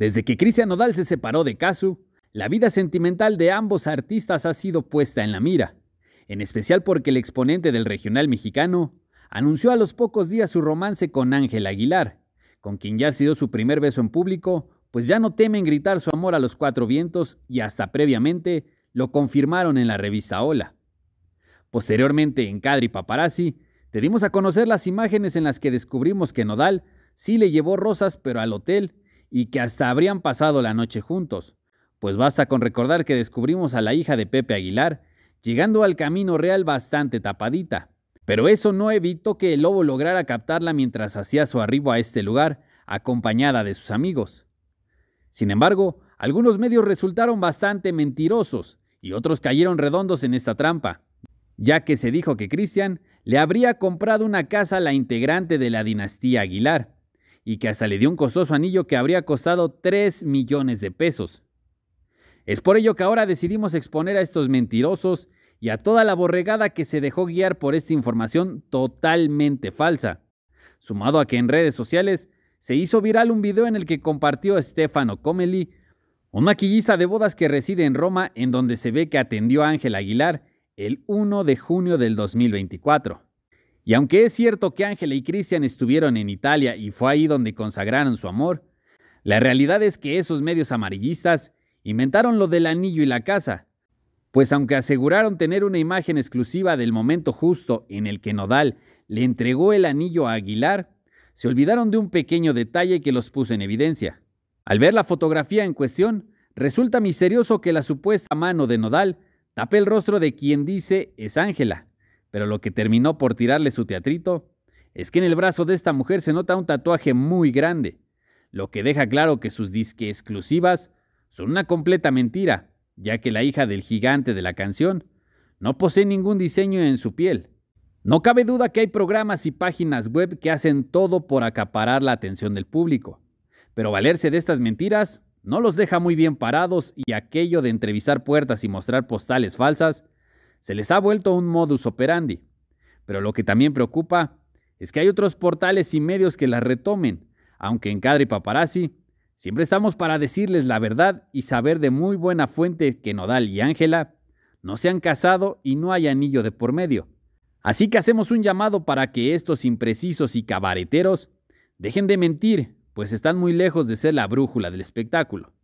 Desde que Cristian Nodal se separó de Casu, la vida sentimental de ambos artistas ha sido puesta en la mira, en especial porque el exponente del regional mexicano anunció a los pocos días su romance con Ángel Aguilar, con quien ya ha sido su primer beso en público, pues ya no temen gritar su amor a los cuatro vientos y hasta previamente lo confirmaron en la revista Hola. Posteriormente, en Cadri Paparazzi, te dimos a conocer las imágenes en las que descubrimos que Nodal sí le llevó rosas, pero al hotel y que hasta habrían pasado la noche juntos, pues basta con recordar que descubrimos a la hija de Pepe Aguilar, llegando al Camino Real bastante tapadita. Pero eso no evitó que el lobo lograra captarla mientras hacía su arribo a este lugar, acompañada de sus amigos. Sin embargo, algunos medios resultaron bastante mentirosos y otros cayeron redondos en esta trampa, ya que se dijo que Cristian le habría comprado una casa a la integrante de la dinastía Aguilar, y que hasta le dio un costoso anillo que habría costado 3 millones de pesos. Es por ello que ahora decidimos exponer a estos mentirosos y a toda la borregada que se dejó guiar por esta información totalmente falsa. Sumado a que en redes sociales se hizo viral un video en el que compartió Stefano Comelli, un maquillista de bodas que reside en Roma, en donde se ve que atendió a Ángel Aguilar el 1 de junio del 2024. Y aunque es cierto que Ángela y Cristian estuvieron en Italia y fue ahí donde consagraron su amor, la realidad es que esos medios amarillistas inventaron lo del anillo y la casa, pues aunque aseguraron tener una imagen exclusiva del momento justo en el que Nodal le entregó el anillo a Aguilar, se olvidaron de un pequeño detalle que los puso en evidencia. Al ver la fotografía en cuestión, resulta misterioso que la supuesta mano de Nodal tape el rostro de quien dice es Ángela, pero lo que terminó por tirarle su teatrito es que en el brazo de esta mujer se nota un tatuaje muy grande, lo que deja claro que sus disques exclusivas son una completa mentira, ya que la hija del gigante de la canción no posee ningún diseño en su piel. No cabe duda que hay programas y páginas web que hacen todo por acaparar la atención del público, pero valerse de estas mentiras no los deja muy bien parados y aquello de entrevistar puertas y mostrar postales falsas se les ha vuelto un modus operandi. Pero lo que también preocupa es que hay otros portales y medios que las retomen, aunque en Cadre y Paparazzi siempre estamos para decirles la verdad y saber de muy buena fuente que Nodal y Ángela no se han casado y no hay anillo de por medio. Así que hacemos un llamado para que estos imprecisos y cabareteros dejen de mentir, pues están muy lejos de ser la brújula del espectáculo.